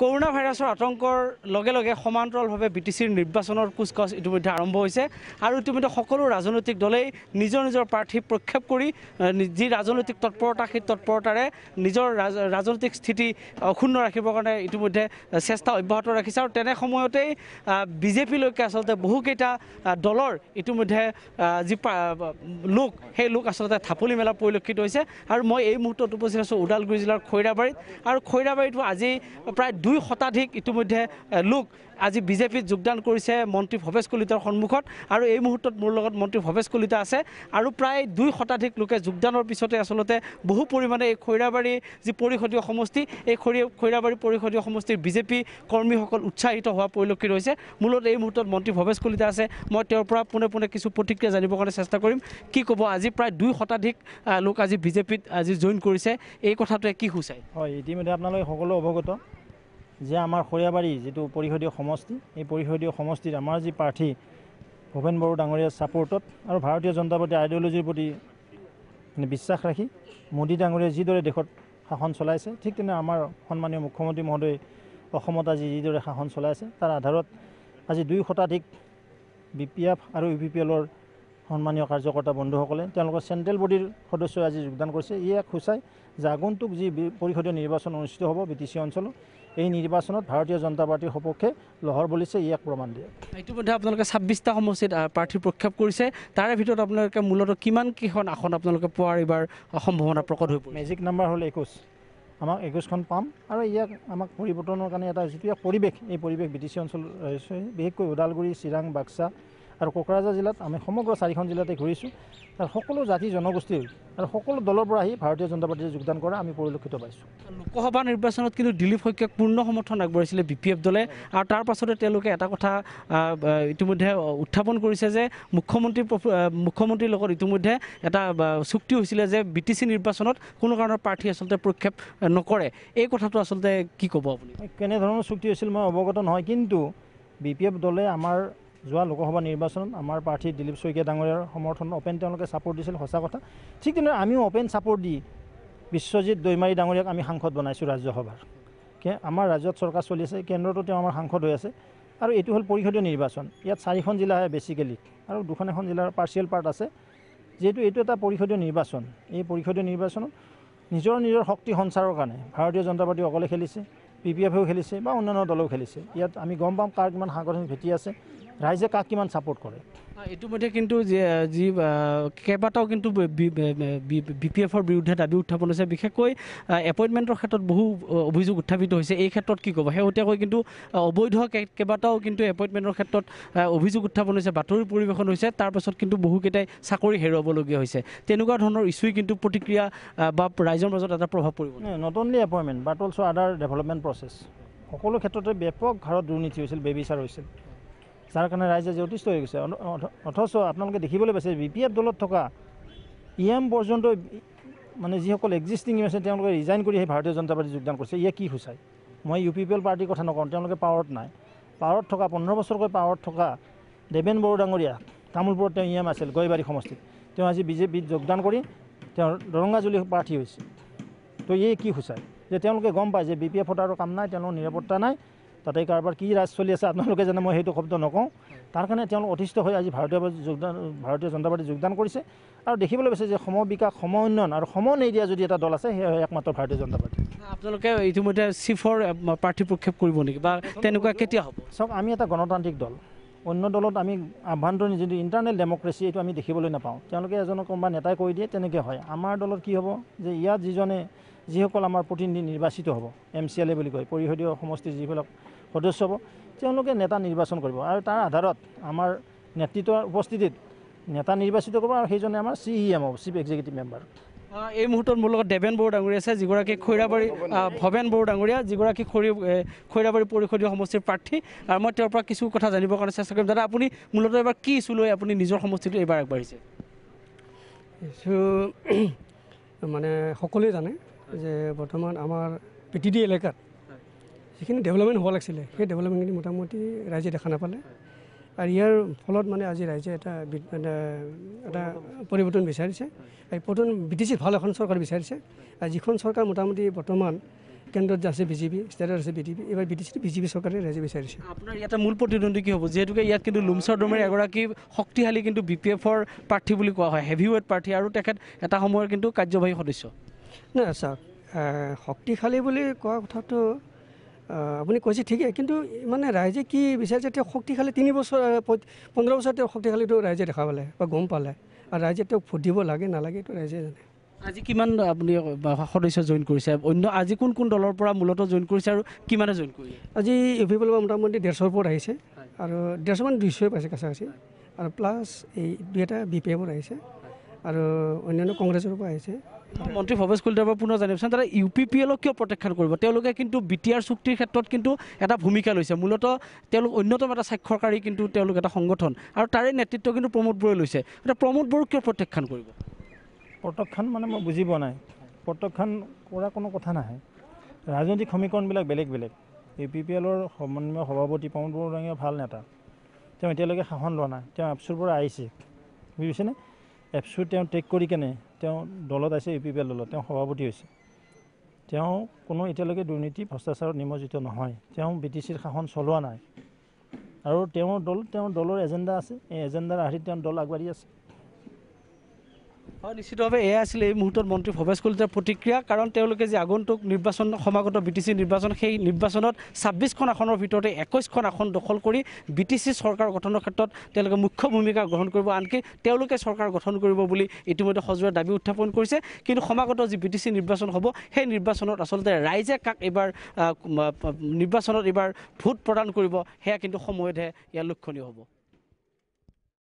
corona ভাইৰাছৰ আতংকৰ লগে কৰোনা ভাইৰাসেৰ আতঙ্কেৰ সমান্তৰালভাবে বিটিসিৰ নিৰ্বাচনেৰ কুচকাচ ইতিমধ্যে আৰম্ভ হৈছে আৰু ইতিমধ্যে সকলো ৰাজনৈতিক দলেই নিজৰ নিজৰ প্ৰাৰ্থী প্ৰক্ষেপ কৰি যি ৰাজনৈতিক তৎপৰতা সেই তৎপৰতাৰ নিজেৰ ৰাজনৈতিক স্থিতি অক্ষুণ্ণ ৰাখিবৰ কাৰণে ইতিমধ্যে চেষ্টা অব্যাহত ৰাখিছে আৰু তেনে সময়তেই বিজেপি লকে আচলতে বহুকেইটা দলৰ ইতিমধ্যে যি লোক সেই লোক আচলতে ঢাপলি মেলা পৰিলক্ষিত হৈছে আৰু মই এই মুহূৰ্তত উপস্থিত আছোঁ ওদালগুৰি জিলাৰ খৈৰাবাৰীত আৰু খৈৰাবাড়ীত আজি প্ৰায় দুই শতাধিক ইতিমধ্যে লোক আজি বিজেপিত যোগদান কৰিছে মন্ত্ৰী ভৱেশ কলিতাৰ সন্মুখত আৰু এই মুহূৰ্তত মোৰ লগত মন্ত্ৰী ভৱেশ কলিতা আছে আৰু প্ৰায় দুই শতাধিক লোকে যোগদানৰ পিছতে আচলতে বহু পৰিমাণে এই খৈৰাবাৰী যি পৰিষদীয় সমষ্টি এই খৈৰাবাৰী পৰিষদীয় সমষ্টিৰ বিজেপি কৰ্মীসকল উৎসাহিত হোৱা পৰিলক্ষিত হৈছে মোৰ লগত এই মুহূৰ্তত মন্ত্ৰী ভৱেশ কলিতা আছে মই তেওঁৰ পৰা পোনে পোনে কিছু প্ৰতিক্ৰিয়া জানিবৰ কাৰণে চেষ্টা কৰিম কি ক'ব আজি প্ৰায় দুই শতাধিক লোক আজি বিজেপিত আজি জইন কৰিছে এই কথাটোৱে কি সূচায় হয় ইতিমধ্যে আপোনালোকে সকলো অৱগত যে আমাৰ সৰিয়াবাৰী যিটো পৰিষদীয় সমষ্টি এই পৰিষদীয় সমষ্টিত আমাৰ যি প্ৰাৰ্থী ভূপেন বড়ো ডাঙৰীয়াৰ ছাপৰ্টত আৰু ভাৰতীয় জনতা পাৰ্টি আইডিঅ'লজিৰ প্ৰতি মানে বিশ্বাস ৰাখি মোদী ডাঙৰীয়াই যিদৰে দেশত শাসন চলাইছে ঠিক তেনে আমাৰ সন্মানীয় মুখ্যমন্ত্ৰী মহোদয়ে অসমত আজি যিদৰে শাসন চলাইছে তাৰ আধাৰত আজি দুই শতাধিক বি পি এফ আৰু ইউ পি পি এলৰ সন্মানীয় কাৰ্যকৰ্তা বন্ধুসকলে তেওঁলোকৰ চেণ্ট্ৰেল বডীৰ সদস্যই আজি যোগদান কৰিছে ই এক সূচাই যে আগন্তুক যি পৰিষদীয় নিৰ্বাচন অনুষ্ঠিত হ'ব বি টি চি অঞ্চলত এই নিৰ্বাচনত ভাৰতীয় জনতা পাৰ্টীৰ সপক্ষে লহৰ বলিছে ই এক প্ৰমাণ দিয়ে ইতিমধ্যে আপোনালোকে ছাব্বিছটা সমষ্টিত প্ৰাৰ্থী প্ৰক্ষেপ কৰিছে তাৰে ভিতৰত আপোনালোকে মূলতঃ কিমানকেইখন আসন আপোনালোকে পোৱাৰ এইবাৰ সম্ভাৱনা প্ৰকট হৈ মেজিক নাম্বাৰ হ'ল একৈছ আমাক একৈছখন পাম আৰু ইয়াক আমাক পৰিৱৰ্তনৰ কাৰণে এটা যিটো ইয়াক পৰিৱেশ এই পৰিৱেশ বি টি চি অঞ্চল বিশেষকৈ ওদালগুৰি চিৰাং বাক্সা আৰু কোকৰাঝাৰ জিলাত আমি সমগ্ৰ চাৰিখন জিলাতে ঘূৰিছোঁ আৰু সকলো জাতি জনগোষ্ঠীৰ আৰু সকলো দলৰ পৰা আহি ভাৰতীয় জনতা পাৰ্টীয়ে যোগদান কৰা আমি পৰিলক্ষিত পাইছোঁ লোকসভা নিৰ্বাচনত কিন্তু দিলীপ শইকীয়াক পূৰ্ণ সমৰ্থন আগবঢ়াইছিলে বি পি এফ দলে আৰু তাৰ পাছতে তেওঁলোকে এটা কথা ইতিমধ্যে উত্থাপন কৰিছে যে মুখ্যমন্ত্ৰী মুখ্যমন্ত্ৰীৰ লগত ইতিমধ্যে এটা চুক্তি হৈছিলে যে বি টি চি নিৰ্বাচনত কোনো কাৰণৰ প্ৰাৰ্থী আচলতে প্ৰক্ষেপ নকৰে এই কথাটো আচলতে কি ক'ব আপুনি কেনেধৰণৰ চুক্তি হৈছিল মই অৱগত নহয় কিন্তু বি পি এফ দলে আমাৰ যোৱা লোকসভা নিৰ্বাচনত আমাৰ প্ৰাৰ্থী দিলীপ শইকীয়া ডাঙৰীয়াৰ সমৰ্থন অপেন তেওঁলোকে ছাপোৰ্ট দিছিল সঁচা কথা ঠিক তেনেদৰে আমিও অপেন ছাপোৰ্ট দি বিশ্বজিৎ দৈমাৰী ডাঙৰীয়াক আমি সাংসদ বনাইছোঁ ৰাজ্যসভাৰ কে আমাৰ ৰাজ্যত চৰকাৰ চলি আছে কেন্দ্ৰতো তেওঁ আমাৰ সাংসদ হৈ আছে আৰু এইটো হ'ল পৰিষদীয় নিৰ্বাচন ইয়াত চাৰিখন জিলা আহে বেছিকেলি আৰু দুখন এখন জিলাৰ পাৰ্চিয়েল পাৰ্ট আছে যিহেতু এইটো এটা পৰিষদীয় নিৰ্বাচন এই পৰিষদীয় নিৰ্বাচনত নিজৰ নিজৰ শক্তি সঞ্চাৰৰ কাৰণে ভাৰতীয় জনতা পাৰ্টি অকলে খেলিছে পি পি এফেও খেলিছে বা অন্যান্য দলেও খেলিছে ইয়াত আমি গম পাম কাৰ কিমান সাংগঠনিক ভেটি আছে ৰাইজে কাক কিমান ছাপৰ্ট কৰে ইতিমধ্যে কিন্তু যি কেইবাটাও কিন্তু বি পি এফৰ বিৰুদ্ধে দাবী উত্থাপন হৈছে বিশেষকৈ এপইণ্টমেণ্টৰ ক্ষেত্ৰত বহু অভিযোগ উত্থাপিত হৈছে এই ক্ষেত্ৰত কি ক'ব শেহতীয়াকৈ কিন্তু অবৈধ কেইবাটাও কিন্তু এপইণ্টমেণ্টৰ ক্ষেত্ৰত অভিযোগ উত্থাপন হৈছে বাতৰি পৰিৱেশন হৈছে তাৰপাছত কিন্তু বহুকেইটাই চাকৰি হেৰুৱাবলগীয়া হৈছে তেনেকুৱা ধৰণৰ ইছ্যুই কিন্তু প্ৰতিক্ৰিয়া বা ৰাইজৰ মাজত এটা প্ৰভাৱ পৰিব not only appointment but also' other development process সকলো ক্ষেত্ৰতে ব্যাপক ভাৰত দুৰ্নীতি হৈছিল বেবিচাৰ হৈছিল যাৰ কাৰণে ৰাইজে যে অতিষ্ঠ হৈ গৈছে অথচ আপোনালোকে দেখিবলৈ পাইছে বি পি এফ দলত থকা e ই এম পৰ্যন্ত মানে যিসকল এক্সিষ্টিং এম আছে তেওঁলোকে ৰিজাইন কৰি সেই ভাৰতীয় জনতা পাৰ্টী যোগদান কৰিছে ইয়ে কি সূচায় মই ইউ পি পি এল পাৰ্টীৰ কথা নকওঁ তেওঁলোকে পাৱাৰত নাই পাৱাৰত থকা পোন্ধৰ বছৰকৈ পাৱাৰত থকা দেৱেন বড়ো ডাঙৰীয়া তামোলপুৰত তেওঁ ই e এম আছিল গৈবাৰী সমষ্টিত তেওঁ আজি বি জে পিত যোগদান কৰি তেওঁ দৰঙাজুলি প্ৰাৰ্থী হৈছে তো ইয়ে কি সূচায় যে তেওঁলোকে গম পায় যে বি পি এফত আৰু কাম নাই তেওঁলোকৰ নিৰাপত্তা নাই তাতে কাৰোবাৰ কি ৰাজ চলি আছে আপোনালোকে যেনে মই সেইটো শব্দ নকওঁ তাৰ কাৰণে তেওঁলোক অধিষ্ঠ হৈ আজি ভাৰতীয় যোগদান ভাৰতীয় জনতা পাৰ্টি যোগদান কৰিছে আৰু দেখিবলৈ পাইছে যে সম বিকাশ সম উন্নয়ন আৰু সম নিদিয়া যদি এটা দল আছে সেয়া একমাত্ৰ ভাৰতীয় জনতা পাৰ্টী আপোনালোকে ইতিমধ্যে চিফৰ প্ৰাৰ্থী প্ৰক্ষেপ কৰিব নেকি বা তেনেকুৱা কেতিয়া হ'ব চাওক আমি এটা গণতান্ত্ৰিক দল অন্য দলত আমি আভ্যন্তৰীণ যিটো ইণ্টাৰনেল ডেম'ক্ৰেচি এইটো আমি দেখিবলৈ নাপাওঁ তেওঁলোকে এজনক কোনোবা নেতাই কৈ দিয়ে তেনেকৈ হয় আমাৰ দলত কি হ'ব যে ইয়াত যিজনে যিসকল আমাৰ প্ৰতিনিধি নিৰ্বাচিত হ'ব এম চি এল এ বুলি কয় পৰিষদীয় সমষ্টিৰ যিবিলাক সদস্য হ'ব তেওঁলোকে নেতা নিৰ্বাচন কৰিব আৰু তাৰ আধাৰত আমাৰ নেতৃত্বৰ উপস্থিতিত নেতা নিৰ্বাচিত কৰিব আৰু সেইজনে আমাৰ চি ই এম হ'ব চিফ এক্সিকিউটিভ মেম্বাৰ এই মুহূৰ্তত মোৰ লগত দেৱেন দেবেন ডাঙৰীয়া আছে যিগৰাকী খৈৰাবাৰী ভৱেন ডাঙৰীয়া যিগৰাকী খৰি খৈৰাবাৰী পৰিষদীয় সমষ্টিৰ প্ৰাৰ্থী আৰু মই তেওঁৰ পৰা কিছু কথা জানিবৰ কাৰণে চেষ্টা কৰিম দাদা আপুনি মূলতঃ এবাৰ কি ইছ্যু লৈ আপুনি নিজৰ সমষ্টিটো এইবাৰ আগবাঢ়িছে ইছ্যু মানে সকলোৱে জানে যে বৰ্তমান আমাৰ পি টি ডি এলেকাত যিখিনি ডেভেলপমেণ্ট হোৱা লাগিছিলে সেই ডেভেলপমেণ্টখিনি মোটামুটি ৰাইজে দেখা নাপালে আৰু ইয়াৰ ফলত মানে আজি ৰাইজে এটা এটা পৰিৱৰ্তন বিচাৰিছে এই পৰিৱৰ্তন বিটিচিত ভাল এখন চৰকাৰ বিচাৰিছে আৰু যিখন চৰকাৰ মোটামুটি বৰ্তমান কেন্দ্ৰত আছে বিজেপি ষ্টেটত আছে বিজেপি এইবাৰ বিটিচিত বিজেপি চৰকাৰে ৰাইজে বিচাৰিছে আপোনাৰ ইয়াতে মূল প্ৰতিদ্বন্দ্বী কি হ'ব যিহেতুকে ইয়াত কিন্তু লুমছৰ দমৰে এগৰাকী শক্তিশালী কিন্তু বি পি এফৰ প্ৰাৰ্থী বুলি কোৱা হয় হেভি ৱেট প্ৰাৰ্থী আৰু তেখেত এটা সময়ৰ কিন্তু কাৰ্যবাহী সদস্য নাই চাওক শক্তিশালী বুলি কোৱা কথাটো আপুনি কৈছে ঠিকে কিন্তু মানে ৰাইজে কি বিচাৰিছে তেওঁ শক্তিশালী তিনি বছৰ পোন্ধৰ বছৰ তেওঁ শক্তিশালীটো ৰাইজে দেখা পালে বা গম পালে আৰু ৰাইজে তেওঁক ভোট দিব লাগে নালাগে এইটো ৰাইজে জানে আজি কিমান আপুনি সদস্য জইন কৰিছে অন্য আজি কোন কোন দলৰ পৰা মূলতঃ জইন কৰিছে আৰু কিমানে জইন কৰিছে আজি ইউ পি পিৰ পৰা মোটামুটি ডেৰশৰ ওপৰত আহিছে আৰু ডেৰশমান দুইশই পাইছে কাছাকাছি আৰু প্লাছ এই দুই এটা বি পি এফৰ আহিছে আৰু অন্যান্য কংগ্ৰেছৰ পৰা আহিছে মন্ত্ৰী ভৱেশ কলিতাৰ পুনৰ জানিবচোন তাৰ ইউ পি পি এলক কিয় প্ৰত্যাখ্যান কৰিব তেওঁলোকে কিন্তু বি টি আৰ চুক্তিৰ ক্ষেত্ৰত কিন্তু এটা ভূমিকা লৈছে মূলত তেওঁলোক অন্যতম এটা স্বাক্ষৰকাৰী কিন্তু তেওঁলোক এটা সংগঠন আৰু তাৰে নেতৃত্ব কিন্তু প্ৰমোদ বড়োৱে লৈছে এতিয়া প্ৰমোদ বড়োক কিয় প্ৰত্যাখ্যান কৰিব প্ৰত্যাখ্যান মানে মই বুজি পোৱা নাই প্ৰত্যাখ্যান কৰা কোনো কথা নাহে ৰাজনৈতিক সমীকৰণবিলাক বেলেগ বেলেগ ইউ পি পি এলৰ সমন্বয় সভাপতি প্ৰমোদ বড়োৱে ভাল নেতা তেওঁ এতিয়ালৈকে শাসন লোৱা নাই তেওঁ এপছৰ পৰা আহিছে বুজিছেনে এপছু তেওঁ টেক কৰি কেনে তেওঁ দলত আছে ইউ পি পি এল দলত তেওঁ সভাপতি হৈছে তেওঁ কোনো এতিয়ালৈকে দুৰ্নীতি ভ্ৰষ্টাচাৰত নিমজিত নহয় তেওঁ বি টি চিৰ শাসন চলোৱা নাই আৰু তেওঁৰ দল তেওঁৰ দলৰ এজেণ্ডা আছে এই এজেণ্ডাৰ আৰ্হিত তেওঁ দল আগবাঢ়ি আছে হয় নিশ্চিতভাৱে এয়া আছিলে এই মুহূৰ্তত মন্ত্ৰী ভৱেশ কলিতাৰ প্ৰতিক্ৰিয়া কাৰণ তেওঁলোকে যে আগন্তুক নিৰ্বাচন সমাগত বি টি চি নিৰ্বাচন সেই নিৰ্বাচনত ছাব্বিছখন আসনৰ ভিতৰতে একৈছখন আসন দখল কৰি বি টি চি চৰকাৰ গঠনৰ ক্ষেত্ৰত তেওঁলোকে মুখ্য ভূমিকা গ্ৰহণ কৰিব আনকি তেওঁলোকে চৰকাৰ গঠন কৰিব বুলি ইতিমধ্যে সজোৰে দাবী উত্থাপন কৰিছে কিন্তু সমাগত যি বি টি চি নিৰ্বাচন হ'ব সেই নিৰ্বাচনত আচলতে ৰাইজে কাক এইবাৰ নিৰ্বাচনত এইবাৰ ভোট প্ৰদান কৰিব সেয়া কিন্তু সময়তহে ইয়াৰ লক্ষণীয় হ'ব